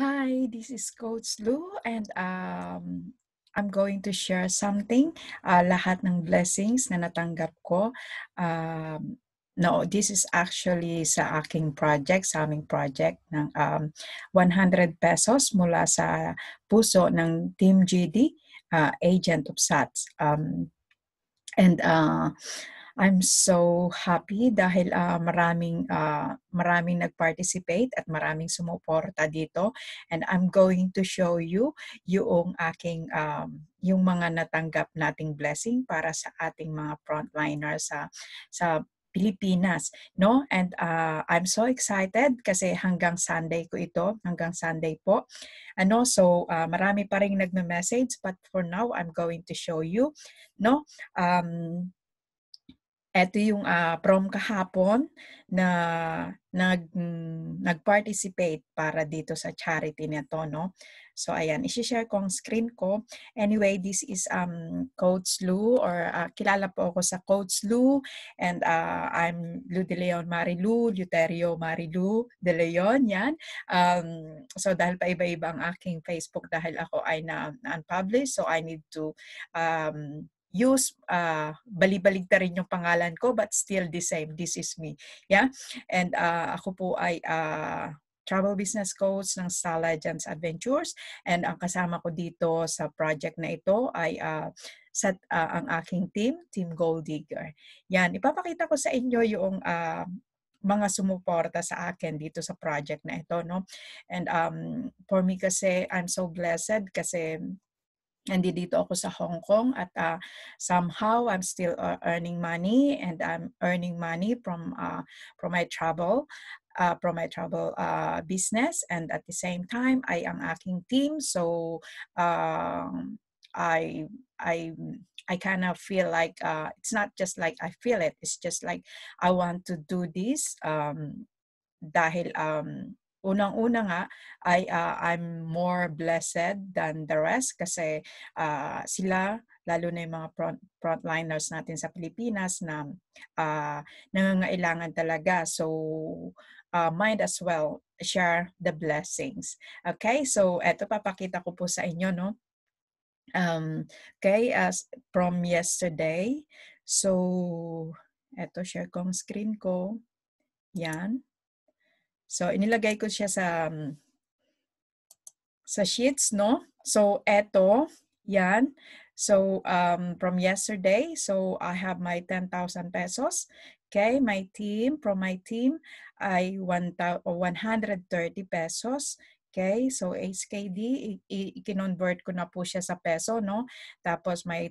Hi, this is Coach Lou and um, I'm going to share something. Uh, lahat ng blessings na natanggap ko. Um, no, this is actually sa aking project, sa aming project ng um, 100 pesos mula sa puso ng Team GD, uh, Agent of SATS. Um, and uh, I'm so happy dahil uh, maraming uh, maraming nag-participate at maraming sumuporta dito and I'm going to show you yung aking um, yung mga natanggap nating blessing para sa ating mga frontliners sa sa Pilipinas, no? And uh, I'm so excited kasi hanggang Sunday ko ito, hanggang Sunday po. Ano, so uh, marami pa ring nagme-message but for now I'm going to show you, no? Um, ito yung uh, prom kahapon na nag nag-participate para dito sa charity na to, no? So ayan, i-share ko ang screen ko. Anyway, this is um Coach Lou or uh, kilala po ako sa Coach Lou and uh, I'm Lou De Leon Marilu, Luterio Marilu De Leon, yan. Um, so dahil pa iba-iba ang aking Facebook dahil ako ay na-unpublished, so I need to um, use uh, ah, balibalig na rin yung pangalan ko but still the same this is me yeah and uh, ako po ay uh, travel business coach ng Star Legends Adventures and ang kasama ko dito sa project na ito ay uh, sa uh, ang aking team Team Gold Digger yan ipapakita ko sa inyo yung uh, mga sumuporta sa akin dito sa project na ito no and um for me kasi I'm so blessed kasi nandito ako sa Hong Kong at uh, somehow I'm still uh, earning money and I'm earning money from uh, from my travel uh, from my travel uh, business and at the same time I am acting team so um, I I I kind of feel like uh, it's not just like I feel it it's just like I want to do this um, dahil um, Unang-una nga ay uh, I'm more blessed than the rest kasi uh, sila lalo na yung mga front, frontliners natin sa Pilipinas na uh, nangangailangan talaga. So, uh, might as well share the blessings. Okay, so eto papakita ko po sa inyo, no? Um, okay, as from yesterday. So, eto, share ko ang screen ko. Yan. So, inilagay ko siya sa um, sa sheets, no? So, eto, yan. So, um, from yesterday, so I have my 10,000 pesos. Okay, my team, from my team, I 130 pesos. Okay, so HKD, i-convert ko na po siya sa peso, no? Tapos my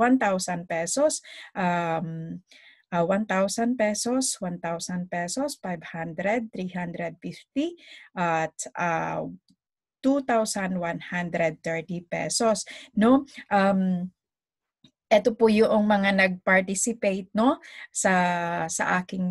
1,000 pesos, um, uh, 1,000 pesos, 1,000 pesos, 500, 350, at uh, 2,130 pesos, no? Um, ito po yung mga nag-participate no sa sa aking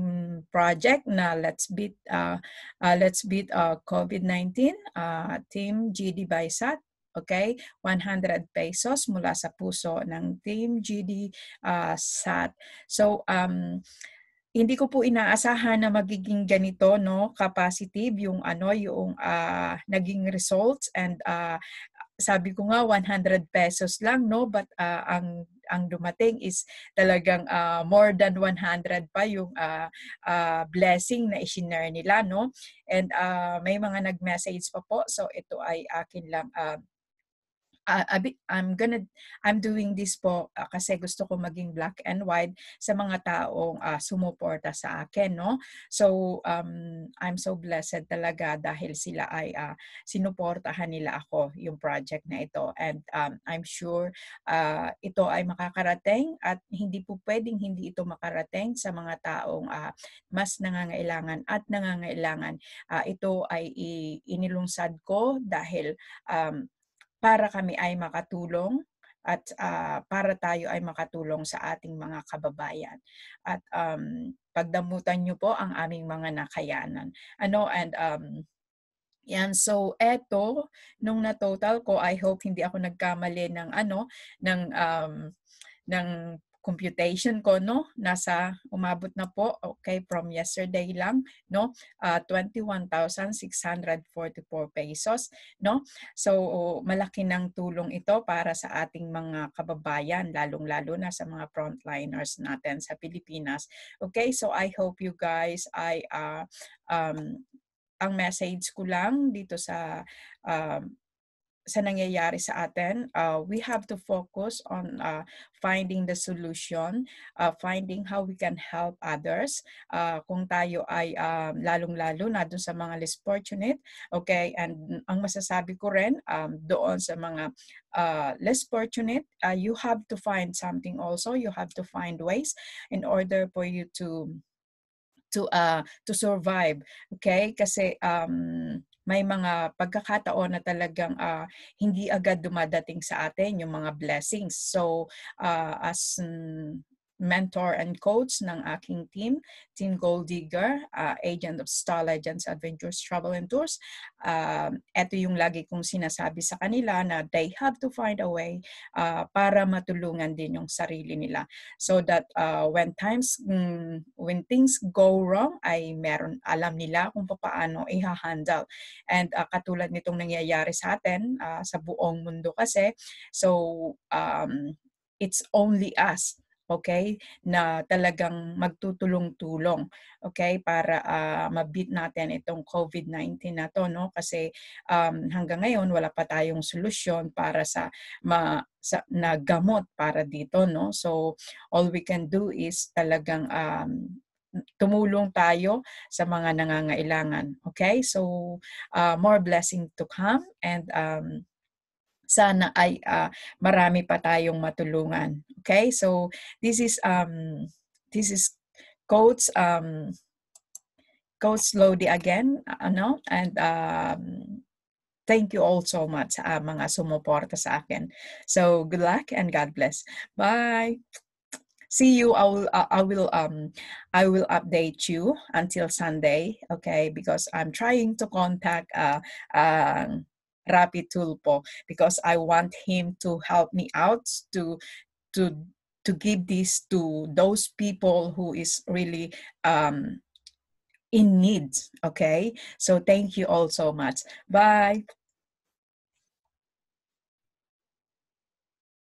project na let's beat uh, uh let's beat uh, COVID-19 uh, team GD Baisat Okay? 100 pesos mula sa puso ng Team GD uh, ah, SAT. So, um, hindi ko po inaasahan na magiging ganito no capacitive yung ano yung uh, naging results and uh, sabi ko nga 100 pesos lang no but uh, ang ang dumating is talagang uh, more than 100 pa yung uh, uh, blessing na isinare nila no and uh, may mga nag-message pa po so ito ay akin lang uh, uh, I'm gonna I'm doing this po uh, kasi gusto ko maging black and white sa mga taong uh, sumuporta sa akin no so um, I'm so blessed talaga dahil sila ay uh, sinuportahan nila ako yung project na ito and um, I'm sure uh, ito ay makakarating at hindi po pwedeng hindi ito makarating sa mga taong uh, mas nangangailangan at nangangailangan uh, ito ay inilungsad ko dahil um, para kami ay makatulong at uh, para tayo ay makatulong sa ating mga kababayan. At um, pagdamutan niyo po ang aming mga nakayanan. Ano, and um, yan, so eto, nung na-total ko, I hope hindi ako nagkamali ng ano, ng um, ng computation ko no nasa umabot na po okay from yesterday lang no uh, ah, 21,644 pesos no so malaki ng tulong ito para sa ating mga kababayan lalong-lalo na sa mga frontliners natin sa Pilipinas okay so i hope you guys i uh, um ang message ko lang dito sa um, sa nangyayari sa atin, uh, we have to focus on uh, finding the solution, uh, finding how we can help others. Uh, kung tayo ay um, lalong-lalo na doon sa mga less fortunate, okay, and ang masasabi ko rin um, doon sa mga uh, less fortunate, uh, you have to find something also. You have to find ways in order for you to to uh, to survive okay kasi um may mga pagkakataon na talagang uh, hindi agad dumadating sa atin yung mga blessings so uh, as mentor and coach ng aking team, Team Gold Digger, uh, agent of Star Legends Adventures Travel and Tours. Uh, um, ito yung lagi kong sinasabi sa kanila na they have to find a way uh, para matulungan din yung sarili nila. So that uh, when times, mm, when things go wrong, ay meron, alam nila kung paano i-handle. And uh, katulad nitong nangyayari sa atin, uh, sa buong mundo kasi, so um, it's only us okay, na talagang magtutulong-tulong, okay, para uh, ah, mabit natin itong COVID-19 na to, no? Kasi um, hanggang ngayon wala pa tayong solusyon para sa ma sa, na gamot para dito, no? So all we can do is talagang um, tumulong tayo sa mga nangangailangan. Okay? So, uh, more blessing to come and um, sana ay uh, marami pa tayong matulungan. Okay? So this is um this is coach um coach Lodi again, ah, ano? And um thank you all so much uh, mga sumuporta sa akin. So good luck and God bless. Bye. See you. I will. Uh, I will. Um, I will update you until Sunday. Okay, because I'm trying to contact uh, uh, Rapi Tulpo because I want him to help me out to to to give this to those people who is really um, in need. Okay, so thank you all so much. Bye.